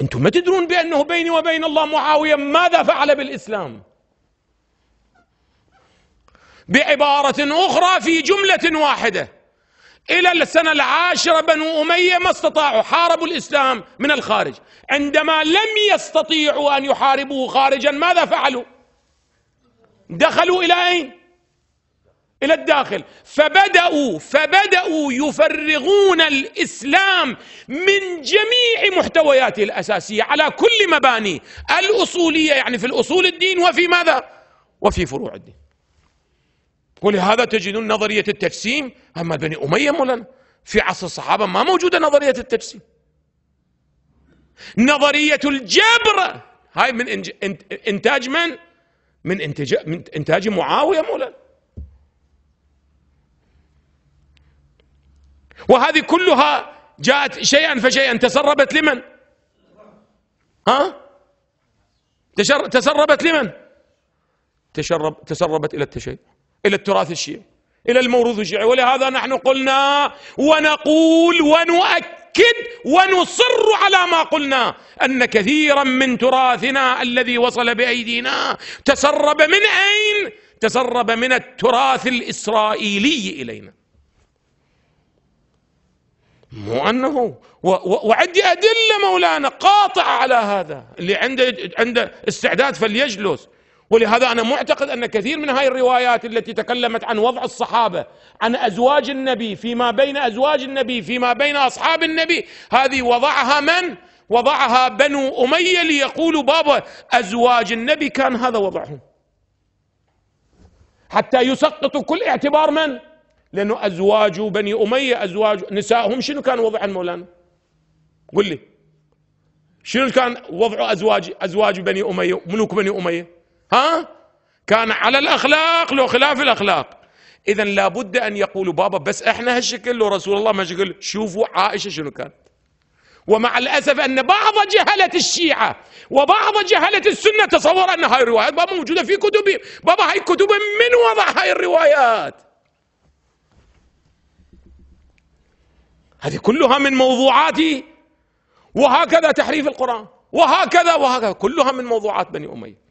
انتم ما تدرون بانه بيني وبين الله معاويه ماذا فعل بالاسلام بعباره اخرى في جمله واحده الى السنه العاشره بنو اميه ما استطاعوا حاربوا الاسلام من الخارج عندما لم يستطيعوا ان يحاربوه خارجا ماذا فعلوا دخلوا الى اين الى الداخل فبداوا فبداوا يفرغون الاسلام من جميع محتوياته الاساسيه على كل مبانيه الاصوليه يعني في الاصول الدين وفي ماذا؟ وفي فروع الدين. ولهذا تجدون نظريه التجسيم اما بني اميه مولانا في عصر الصحابه ما موجوده نظريه التجسيم. نظريه الجبر هاي من انتاج من؟ من انتاج من انتاج معاويه مولانا وهذه كلها جاءت شيئا فشيئا تسربت لمن ها تسربت لمن تشرب... تسربت إلى التشيع إلى التراث الشيعي إلى الموروث الشيعي ولهذا نحن قلنا ونقول ونؤكد ونصر على ما قلنا أن كثيرا من تراثنا الذي وصل بأيدينا تسرب من أين؟ تسرب من التراث الإسرائيلي إلينا مو أنه وعندي أدلة مولانا قاطعة على هذا اللي عنده عنده استعداد فليجلس ولهذا أنا معتقد أن كثير من هاي الروايات التي تكلمت عن وضع الصحابة عن أزواج النبي فيما بين أزواج النبي فيما بين أصحاب النبي هذه وضعها من؟ وضعها بنو أمية ليقولوا بابا أزواج النبي كان هذا وضعهم حتى يسقطوا كل اعتبار من؟ لأنه أزواج بني أمية أزواج نسائهم شنو كان وضع عن مولانا قل لي شنو كان وضع أزواج أزواج بني أمية ملوك بني أمية ها كان على الأخلاق لو خلاف الأخلاق إذا لابد أن يقولوا بابا بس إحنا هالشكل لو رسول الله ما شكل شوفوا عائشة شنو كانت ومع الأسف أن بعض جهلة الشيعة وبعض جهلة السنة تصور أن هاي الروايات بابا موجودة في كتبهم بابا هاي كتب من وضع هاي الروايات هذه كلها من موضوعات وهكذا تحريف القرآن وهكذا وهكذا كلها من موضوعات بني أمية